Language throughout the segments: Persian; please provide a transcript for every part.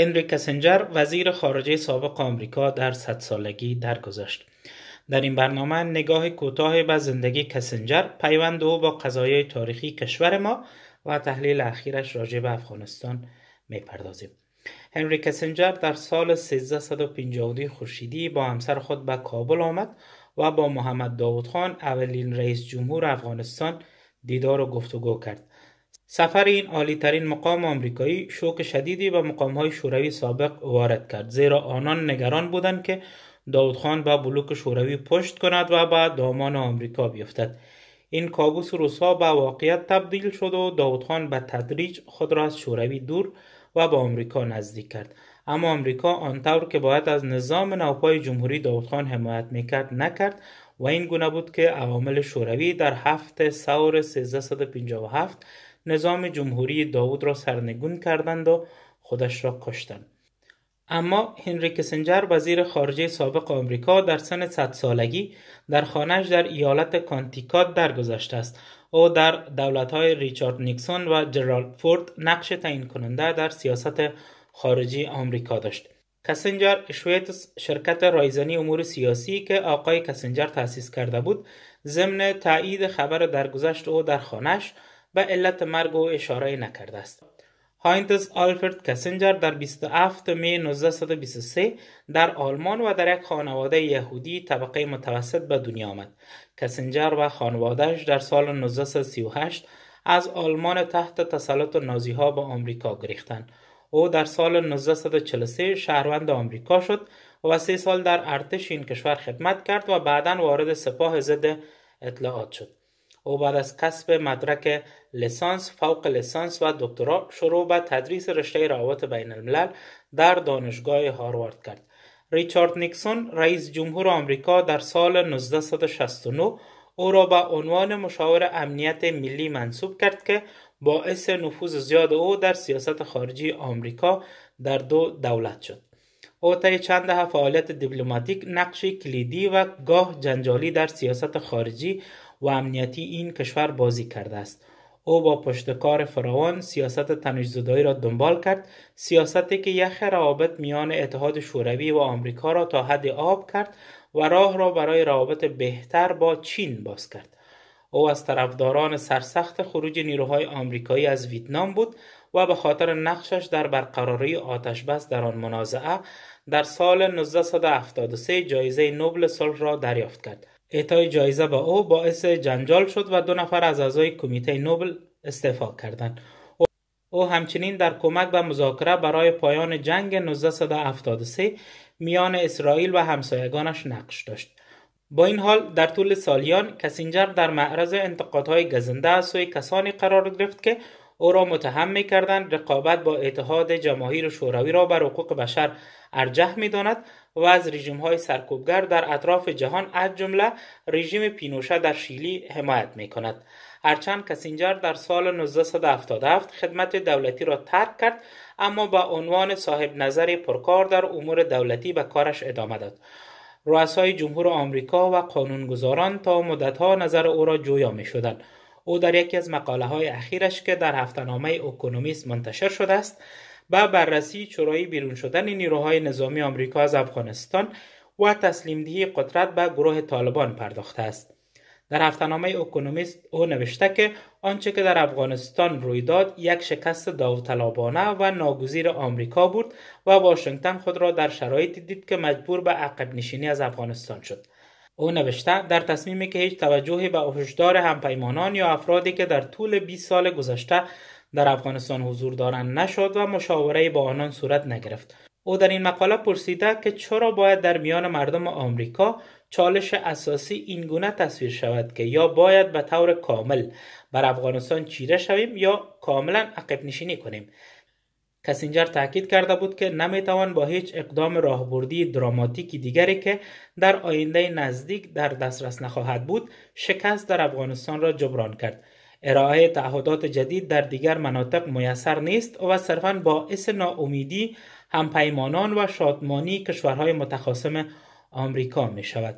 هنری کسنجر وزیر خارجه سابق آمریکا در صد سالگی درگذشت. در این برنامه نگاه کوتاه به زندگی کسنجر پیوند او با قضایای تاریخی کشور ما و تحلیل اخیرش راجع به افغانستان میپردازیم. هنری کسنجر در سال 1352 خورشیدی با همسر خود به کابل آمد و با محمد داوود خان اولین رئیس جمهور افغانستان دیدار و گفتگو کرد. سفر این عالی ترین مقام آمریکایی شوک شدیدی مقام های شوروی سابق وارد کرد زیرا آنان نگران بودند که خان به بلوک شوروی پشت کند و به دامان آمریکا بیفتد این کابوس روسا به واقعیت تبدیل شد و خان به تدریج خود را از شوروی دور و به آمریکا نزدیک کرد اما آمریکا آنطور که باید از نظام نوپای جمهوری خان حمایت میکرد نکرد و این گونه بود که عوامل شوروی در هفت سور 1357 نظام جمهوری داوود را سرنگون کردند و خودش را کشتند اما هنری کسنجر وزیر خارجه سابق آمریکا در سن 100 سالگی در خانهش در ایالت کانتیکات درگذشته است او در دولت‌های ریچارد نیکسون و جرالد فورد نقش تعیین کننده در سیاست خارجی آمریکا داشت کسنجر شویتس شرکت رایزنی امور سیاسی که آقای کسنجر تأسیس کرده بود ضمن تایید خبر درگذشت او در خانهش به علت مرگ او اشاره نکرده است هاینتز آلفرد کسنجر در 27 می 1923 در آلمان و در یک خانواده یهودی طبقه متوسط به دنیا آمد. کسنجر و خانوادهش در سال 1938 از آلمان تحت تسلط نازی ها به آمریکا گریختند. او در سال 1943 شهروند آمریکا شد و سه سال در ارتش این کشور خدمت کرد و بعدا وارد سپاه ضد اطلاعات شد. او بعد از کسب مدرک لسانس، فوق لسانس و دکترا شروع به تدریس رشته روابط بین الملل در دانشگاه هاروارد کرد. ریچارد نیکسون رئیس جمهور آمریکا در سال 1969 او را به عنوان مشاور امنیت ملی منصوب کرد که باعث نفوذ زیاد او در سیاست خارجی آمریکا در دو دولت شد. او طی چند دهه فعالیت دیپلماتیک نقش کلیدی و گاه جنجالی در سیاست خارجی و امنیتی این کشور بازی کرده است او با پشتکار فراوان سیاست تنشزدایی را دنبال کرد سیاستی که یخ روابط میان اتحاد شوروی و آمریکا را تا حد آب کرد و راه را برای روابط بهتر با چین باز کرد او از طرفداران سرسخت خروج نیروهای آمریکایی از ویتنام بود و به خاطر نقشش در برقراری آتش بس در آن منازعه در سال 1973 جایزه نوبل صلح را دریافت کرد اعطای جایزه به با او باعث جنجال شد و دو نفر از اعضای کمیته نوبل استعفا کردند او همچنین در کمک به مذاکره برای پایان جنگ 1973 میان اسرائیل و همسایگانش نقش داشت با این حال در طول سالیان کسینجر در معرض انتقادهای گزنده از سوی کسانی قرار گرفت که او را متهم می کردند رقابت با اتحاد جماهیر شوروی را بر حقوق بشر ارجح می و از رژیم های سرکوبگر در اطراف جهان از جمله رژیم پینوشه در شیلی حمایت می کند. هرچند کسینجر در سال 1977 خدمت دولتی را ترک کرد اما به عنوان صاحب نظر پرکار در امور دولتی به کارش ادامه داد. رؤسای جمهور آمریکا و قانونگذاران تا مدتها نظر او را جویا می شدند. او در یکی از مقاله های اخیرش که در هفتنامه اکونومیست منتشر شده است و بررسی چرایی بیرون شدن نیروهای نظامی آمریکا از افغانستان و تسلیم دهی قدرت به گروه طالبان پرداخته است. در هفتنامه اکونومیست او نوشته که آنچه که در افغانستان روی داد یک شکست داوطلبانه و ناگزیر آمریکا بود و واشنگتن خود را در شرایطی دید که مجبور به عقب نشینی از افغانستان شد. او نوشته در تصمیمی که هیچ توجهی به هشدار همپیمانان یا افرادی که در طول 20 سال گذشته در افغانستان حضور دارند نشد و مشاوره با آنان صورت نگرفت او در این مقاله پرسیده که چرا باید در میان مردم آمریکا چالش اساسی این گونه تصویر شود که یا باید به طور کامل بر افغانستان چیره شویم یا کاملا عقب نشینی کنیم کسینجر تاکید کرده بود که نمیتوان با هیچ اقدام راهبردی دراماتیکی دیگری که در آینده نزدیک در دسترس نخواهد بود شکست در افغانستان را جبران کرد ارائه تعهدات جدید در دیگر مناطق میسر نیست و صرفا باعث ناامیدی همپیمانان و شادمانی کشورهای متخاصم آمریکا می شود.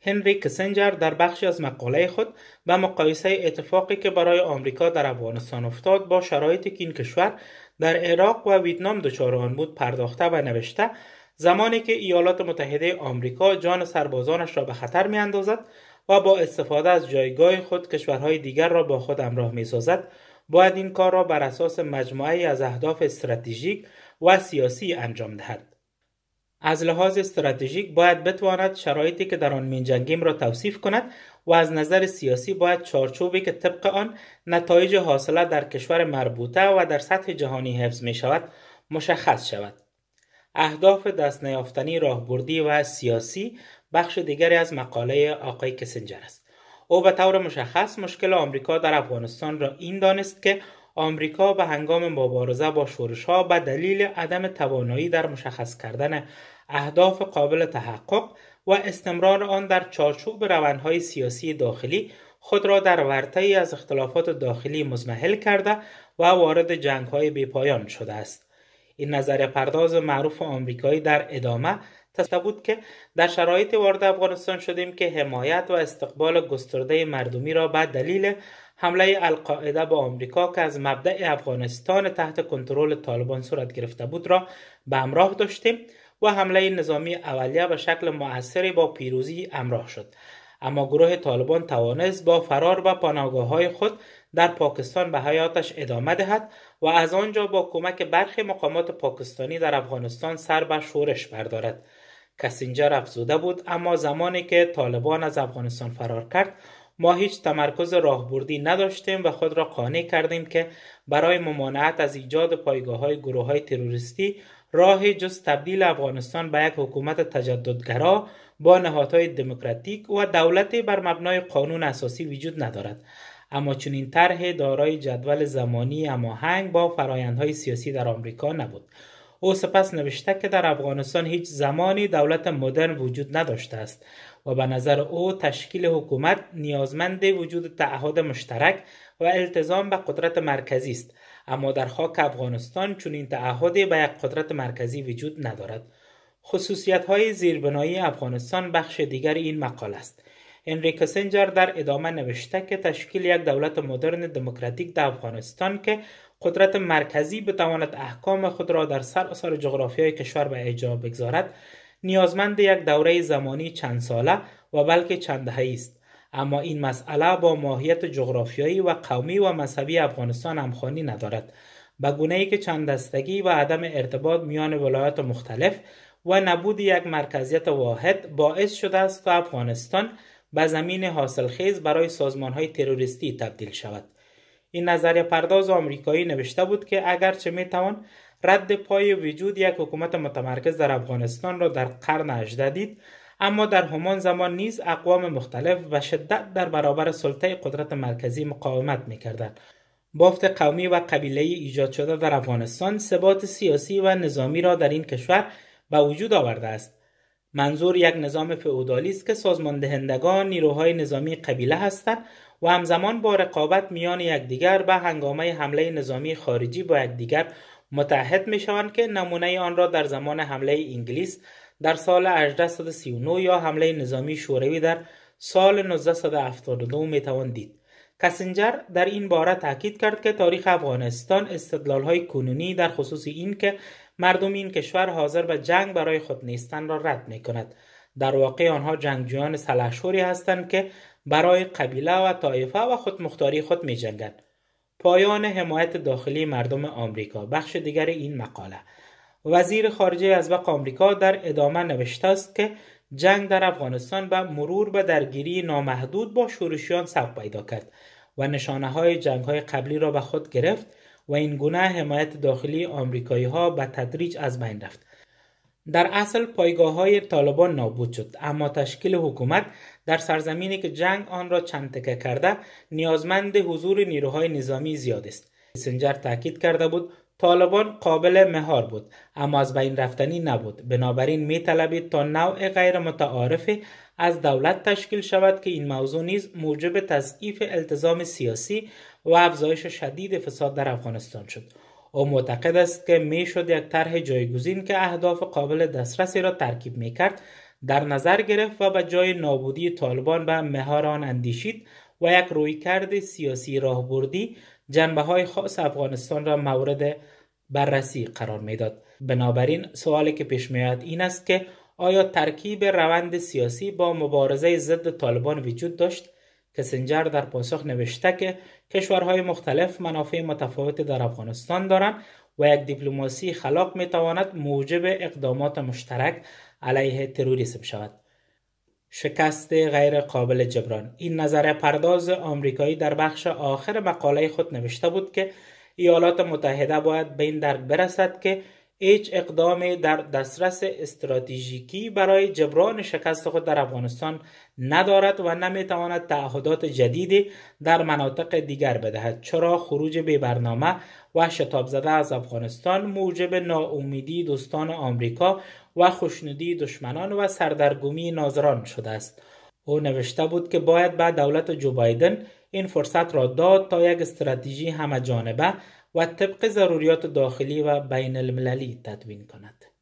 هنری کسنجر در بخشی از مقاله خود به مقایسه اتفاقی که برای آمریکا در افغانستان افتاد با شرایطی که این کشور در عراق و ویتنام دچار آن بود پرداخته و نوشته زمانی که ایالات متحده آمریکا جان سربازانش را به خطر اندازد، و با استفاده از جایگاه خود کشورهای دیگر را با خود امراه می سازد باید این کار را بر اساس مجموعه از اهداف استراتژیک و سیاسی انجام دهد. از لحاظ استراتژیک باید بتواند شرایطی که در آن مینجنگیم را توصیف کند و از نظر سیاسی باید چارچوبی که طبق آن نتایج حاصله در کشور مربوطه و در سطح جهانی حفظ می شود مشخص شود. اهداف دست نیافتنی راهبردی و سیاسی بخش دیگری از مقاله آقای کسنجر است او به طور مشخص مشکل آمریکا در افغانستان را این دانست که آمریکا به هنگام مبارزه با شورش ها به دلیل عدم توانایی در مشخص کردن اهداف قابل تحقق و استمرار آن در چارچوب روندهای سیاسی داخلی خود را در ورطه از اختلافات داخلی مزمحل کرده و وارد جنگ های بیپایان شده است. این نظریه پرداز معروف آمریکایی در ادامه تصور بود که در شرایط وارد افغانستان شدیم که حمایت و استقبال گسترده مردمی را به دلیل حمله القاعده به آمریکا که از مبدع افغانستان تحت کنترل طالبان صورت گرفته بود را به همراه داشتیم و حمله نظامی اولیه به شکل موثری با پیروزی امراه شد اما گروه طالبان توانست با فرار و پناهگاه‌های های خود در پاکستان به حیاتش ادامه دهد و از آنجا با کمک برخی مقامات پاکستانی در افغانستان سر به شورش بردارد کسینجر افزوده بود اما زمانی که طالبان از افغانستان فرار کرد ما هیچ تمرکز راهبردی نداشتیم و خود را قانع کردیم که برای ممانعت از ایجاد پایگاه های گروه های تروریستی راه جز تبدیل افغانستان به یک حکومت تجددگرا با نهادهای دموکراتیک و دولتی بر مبنای قانون اساسی وجود ندارد اما این طرح دارای جدول زمانی هماهنگ با فرایندهای سیاسی در آمریکا نبود او سپس نوشته که در افغانستان هیچ زمانی دولت مدرن وجود نداشته است و به نظر او تشکیل حکومت نیازمند وجود تعهد مشترک و التزام به قدرت مرکزی است اما در خاک افغانستان چنین تعهدی به یک قدرت مرکزی وجود ندارد خصوصیت های زیربنایی افغانستان بخش دیگر این مقال است هنری کسنجر در ادامه نوشته که تشکیل یک دولت مدرن دموکراتیک در افغانستان که قدرت مرکزی بتواند احکام خود را در سر جغرافی جغرافیای کشور به اجرا بگذارد نیازمند یک دوره زمانی چند ساله و بلکه چند دهه است اما این مسئله با ماهیت جغرافیایی و قومی و مذهبی افغانستان همخوانی ندارد به گونه ای که چند دستگی و عدم ارتباط میان ولایات مختلف و نبود یک مرکزیت واحد باعث شده است تا افغانستان به زمین حاصلخیز برای سازمان های تروریستی تبدیل شود این نظریه پرداز آمریکایی نوشته بود که اگرچه می توان رد پای وجود یک حکومت متمرکز در افغانستان را در قرن 18 دید اما در همان زمان نیز اقوام مختلف و شدت در برابر سلطه قدرت مرکزی مقاومت میکردند بافت قومی و قبیله ایجاد شده در افغانستان ثبات سیاسی و نظامی را در این کشور به وجود آورده است منظور یک نظام فئودالی است که سازماندهندگان نیروهای نظامی قبیله هستند و همزمان با رقابت میان یکدیگر به هنگامه حمله نظامی خارجی با یکدیگر متحد می شوند که نمونه آن را در زمان حمله انگلیس در سال 1839 یا حمله نظامی شوروی در سال 1972 می توان دید. کسنجر در این باره تاکید کرد که تاریخ افغانستان استدلالهای کنونی در خصوص این که مردم این کشور حاضر به جنگ برای خود نیستن را رد می کند. در واقع آنها جنگجویان سلحشوری هستند که برای قبیله و طایفه و خودمختاری خود می پایان حمایت داخلی مردم آمریکا بخش دیگر این مقاله وزیر خارجه وقت آمریکا در ادامه نوشته است که جنگ در افغانستان به مرور به درگیری نامحدود با شورشیان سب پیدا کرد و نشانه های جنگ های قبلی را به خود گرفت و این گونه حمایت داخلی آمریکایی ها به تدریج از بین رفت. در اصل پایگاه های طالبان نابود شد اما تشکیل حکومت در سرزمینی که جنگ آن را چند تکه کرده نیازمند حضور نیروهای نظامی زیاد است. سنجر تاکید کرده بود طالبان قابل مهار بود اما از بین رفتنی نبود بنابراین می طلبید تا نوع غیر متعارف از دولت تشکیل شود که این موضوع نیز موجب تضعیف التزام سیاسی و افزایش شدید فساد در افغانستان شد او معتقد است که می شد یک طرح جایگزین که اهداف قابل دسترسی را ترکیب میکرد در نظر گرفت و به جای نابودی طالبان به مهاران اندیشید و یک رویکرد سیاسی راهبردی جنبه های خاص افغانستان را مورد بررسی قرار میداد بنابراین سوالی که پیش میاد این است که آیا ترکیب روند سیاسی با مبارزه ضد طالبان وجود داشت کسنجر در پاسخ نوشته که کشورهای مختلف منافع متفاوتی در افغانستان دارند و یک دیپلماسی خلاق میتواند موجب اقدامات مشترک علیه تروریسم شود. شکست غیر قابل جبران این نظر پرداز آمریکایی در بخش آخر مقاله خود نوشته بود که ایالات متحده باید به این درک برسد که هیچ اقدام در دسترس استراتژیکی برای جبران شکست خود در افغانستان ندارد و نمیتواند تعهدات جدیدی در مناطق دیگر بدهد چرا خروج بی برنامه و شتاب زده از افغانستان موجب ناامیدی دوستان آمریکا و خوشنودی دشمنان و سردرگمی ناظران شده است او نوشته بود که باید به دولت جو بایدن این فرصت را داد تا یک استراتژی همه جانبه و طبق ضروریات داخلی و بین المللی تدوین کند.